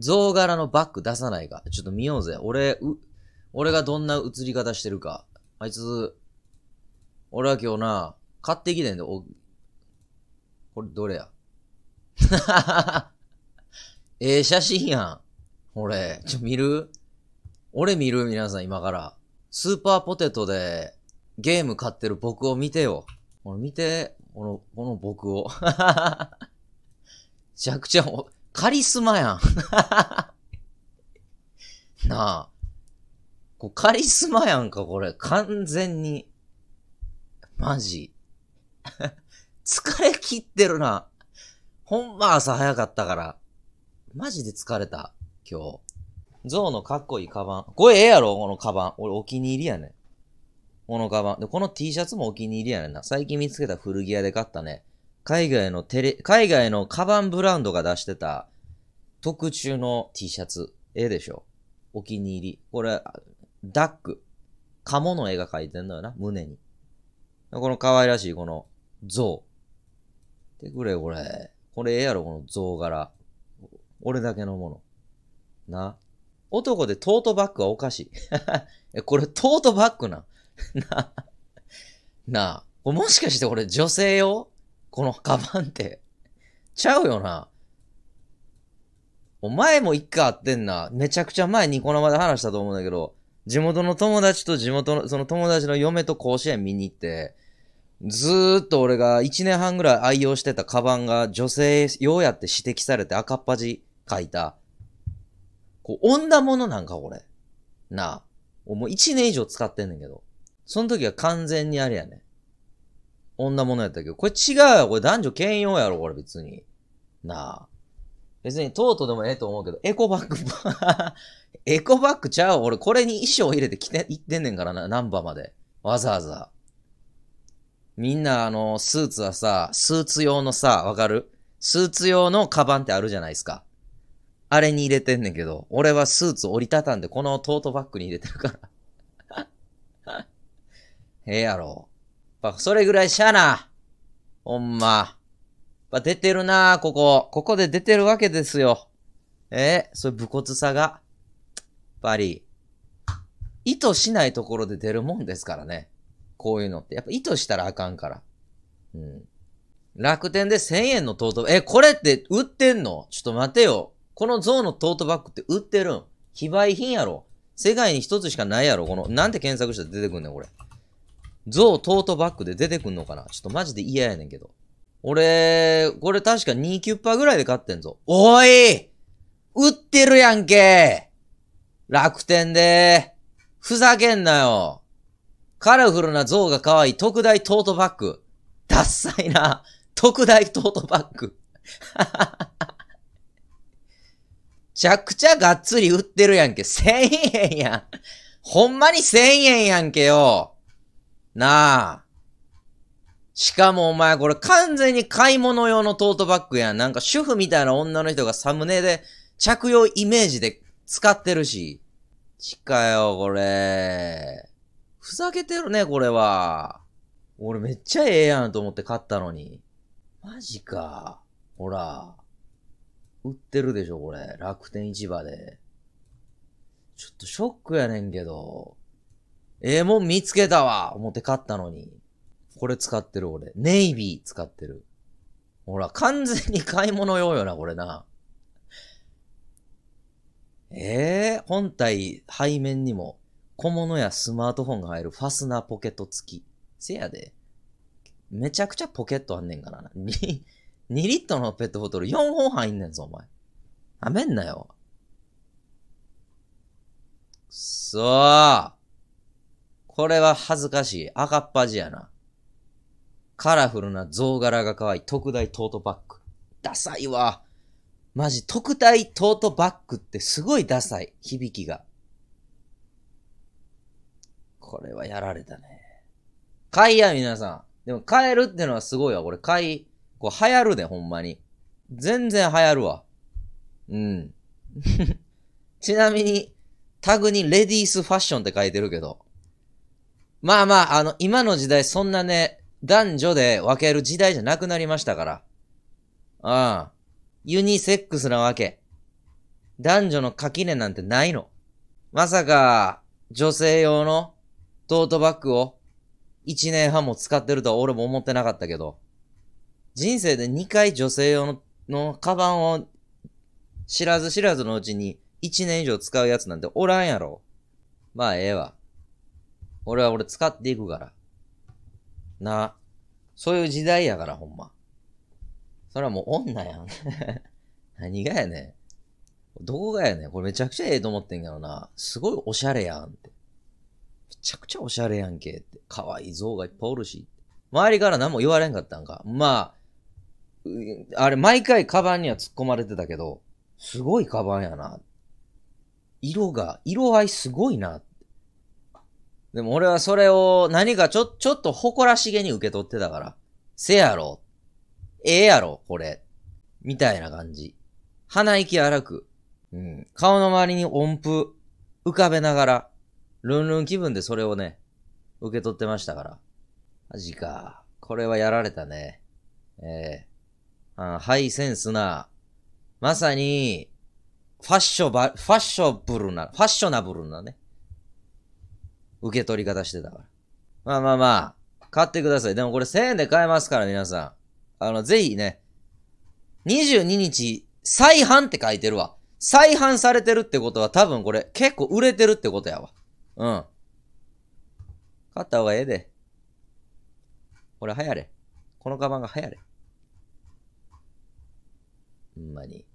象柄のバッグ出さないか。ちょっと見ようぜ。俺、う、俺がどんな映り方してるか。あいつ、俺は今日な、買ってきてんで、お、これどれや。ええ写真やん。俺、ちょ、見る俺見る皆さん今から。スーパーポテトでゲーム買ってる僕を見てよ。見て、この、この僕を。めちゃくちゃ、カリスマやん。なあ。こカリスマやんか、これ。完全に。マジ。疲れ切ってるな。ほんま朝早かったから。マジで疲れた。今日。ゾウのかっこいいカバン。これええやろこのカバン。俺お気に入りやねん。このカバン。で、この T シャツもお気に入りやねんな。最近見つけた古着屋で買ったね。海外のテレ、海外のカバンブランドが出してた特注の T シャツ。ええでしょお気に入り。これ、ダック。鴨の絵が描いてんだよな、胸に。この可愛らしいこの像。てくれ、これ。これええやろ、この像柄。俺だけのもの。な。男でトートバッグはおかしい。え、これトートバッグな な。なあ。もしかして俺女性用このカバンって。ちゃうよな。お前も一回会ってんな。めちゃくちゃ前ニコ生で話したと思うんだけど、地元の友達と地元の、その友達の嫁と甲子園見に行って、ずーっと俺が1年半ぐらい愛用してたカバンが女性用やって指摘されて赤っ端書いた。こう、女物なんかこれ。なあ。もう1年以上使ってんねんけど。その時は完全にあれやね。女物やったけど、これ違うよ。これ男女兼用やろ、これ別に。なあ。別にトートでもええと思うけど、エコバッグ、エコバッグちゃう俺これに衣装入れて着て、行ってんねんからな、ナンバーまで。わざわざ。みんなあの、スーツはさ、スーツ用のさ、わかるスーツ用のカバンってあるじゃないですか。あれに入れてんねんけど、俺はスーツ折りたたんでこのトートバッグに入れてるから ええやろ。ぱそれぐらいしゃあな。ほんま。や出てるなここ。ここで出てるわけですよ。えー、そういう武骨さが。やっぱり、意図しないところで出るもんですからね。こういうのって。やっぱ意図したらあかんから。うん。楽天で1000円のトートバッグ。え、これって売ってんのちょっと待てよ。この像のトートバッグって売ってるん非売品やろ。世界に一つしかないやろ。この、なんて検索したら出てくんねん、これ。ゾウトートバッグで出てくんのかなちょっとマジで嫌やねんけど。俺、これ確か2キュッパぐらいで買ってんぞ。おい売ってるやんけ楽天でふざけんなよカラフルな像が可愛い特大トートバッグ。ダッサいな。特大トートバッグ。ちゃくちゃがっつり売ってるやんけ。1000円やん。ほんまに1000円やんけよ。なあ。しかもお前これ完全に買い物用のトートバッグやん。なんか主婦みたいな女の人がサムネで着用イメージで使ってるし。ちかよ、これ。ふざけてるね、これは。俺めっちゃええやんと思って買ったのに。マジか。ほら。売ってるでしょ、これ。楽天市場で。ちょっとショックやねんけど。ええー、もん見つけたわ思って買ったのに。これ使ってる俺。ネイビー使ってる。ほら、完全に買い物用よな、これな。ええー、本体背面にも小物やスマートフォンが入るファスナーポケット付き。せやで。めちゃくちゃポケットあんねんからな。2, 2リットルのペットボトル4本入んねんぞ、お前。なめんなよ。くそー。これは恥ずかしい。赤っ端やな。カラフルな象柄が可愛い特大トートバッグ。ダサいわ。マジ、特大トートバッグってすごいダサい。響きが。これはやられたね。買いや、皆さん。でも買えるってのはすごいわ。これ買い、こう、流行るで、ほんまに。全然流行るわ。うん。ちなみに、タグにレディースファッションって書いてるけど。まあまあ、あの、今の時代そんなね、男女で分ける時代じゃなくなりましたから。ああ。ユニセックスなわけ。男女の垣根なんてないの。まさか、女性用のトートバッグを1年半も使ってるとは俺も思ってなかったけど。人生で2回女性用ののカバンを知らず知らずのうちに1年以上使うやつなんておらんやろ。まあええわ。俺は俺使っていくから。なそういう時代やから、ほんま。それはもう女やん。何がやねん。どこがやねん。これめちゃくちゃええと思ってんけどな。すごいおしゃれやんって。めちゃくちゃおしゃれやんけって。可愛い像がいっぱいおるし。周りから何も言われんかったんか。まあ、あれ、毎回カバンには突っ込まれてたけど、すごいカバンやな。色が、色合いすごいな。でも俺はそれを何かちょ、ちょっと誇らしげに受け取ってたから。せやろ。ええやろ、これ。みたいな感じ。鼻息荒く。うん。顔の周りに音符浮かべながら、ルンルン気分でそれをね、受け取ってましたから。マジか。これはやられたね。ええー、ハイセンスな、まさに、ファッショバ、ファッショブルな、ファッショナブルなね、受け取り方してたから。まあまあまあ、買ってください。でもこれ1000円で買えますから、皆さん。あの、ぜひね、22日、再販って書いてるわ。再販されてるってことは多分これ結構売れてるってことやわ。うん。買った方がええで。これ流行れ。このカバンが流行れ。ほんまに。